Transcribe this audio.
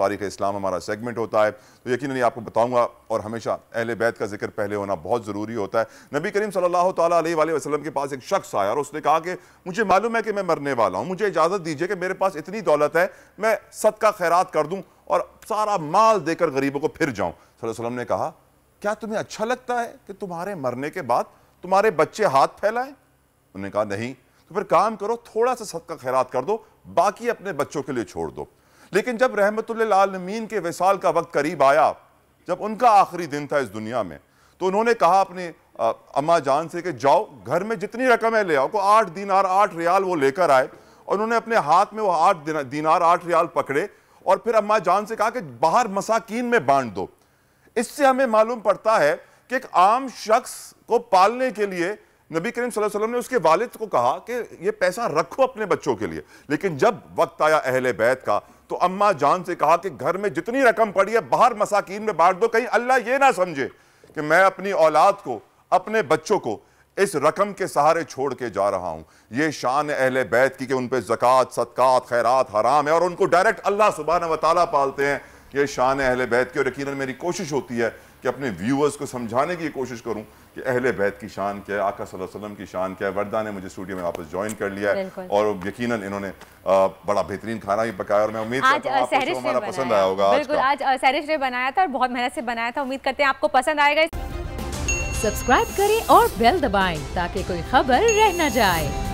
तारीख इस्लाम हमारा सेगमेंट होता है तो यकीन नहीं आपको बताऊंगा और हमेशा अहल बैत का जिक्र पहले होना बहुत ज़रूरी होता है नबी करीम सल्लल्लाहु अलैहि वसल्लम के पास एक शख्स आया और उसने कहा कि मुझे मालूम है कि मैं मरने वाला हूँ मुझे इजाज़त दीजिए कि मेरे पास इतनी दौलत है मैं सदका खैरात कर दूँ और सारा माल देकर गरीबों को फिर जाऊँ वसल्लम ने कहा क्या तुम्हें अच्छा लगता है कि तुम्हारे मरने के बाद तुम्हारे बच्चे हाथ फैलाएं उन्होंने कहा नहीं तो फिर काम करो थोड़ा सा सदका खैरात कर दो बाकी अपने बच्चों के लिए छोड़ दो लेकिन जब आलमीन के वसाल का वक्त करीब आया जब उनका आखिरी दिन था इस दुनिया में तो उन्होंने कहा अपने अम्मा जान से कि जाओ घर में जितनी रकम है ले आओ को आठ दिनार आठ रियाल वो लेकर आए और उन्होंने अपने हाथ में वो आठ दिनार आठ रियाल पकड़े और फिर अम्मा जान से कहा कि बाहर मसाकिन में बांट दो इससे हमें मालूम पड़ता है कि एक आम शख्स को पालने के लिए नबी करीम वसल्लम ने उसके वालिद को कहा कि ये पैसा रखो अपने बच्चों के लिए लेकिन जब वक्त आया अहल बैत का तो अम्मा जान से कहा कि घर में जितनी रकम पड़ी है बाहर मसाकिन में बांट दो कहीं अल्लाह ये ना समझे कि मैं अपनी औलाद को अपने बच्चों को इस रकम के सहारे छोड़ के जा रहा हूं यह शान अहल बैत की कि उन पर जक़ात सदक़ात खैरात हराम है और उनको डायरेक्ट अल्लाह सुबह वाला पालते हैं यह शान अहल बैत की और यकीन मेरी कोशिश होती है कि अपने व्यूअर्स को समझाने की कोशिश करूं कि अहले बैत की शान क्या है आका वसल्लम की शान क्या है वर्दा ने मुझे स्टूडियो में वापस ज्वाइन कर लिया है और यकीन इन्होंने बड़ा बेहतरीन खाना भी पकाया और मैं उम्मीद हमारा पसंद आया होगा बिल्कुल आज सैरिश ने बनाया था और बहुत मेहनत से बनाया था उम्मीद करते हैं आपको पसंद आएगा सब्सक्राइब करें और बेल दबाएं ताकि कोई खबर रह न जाए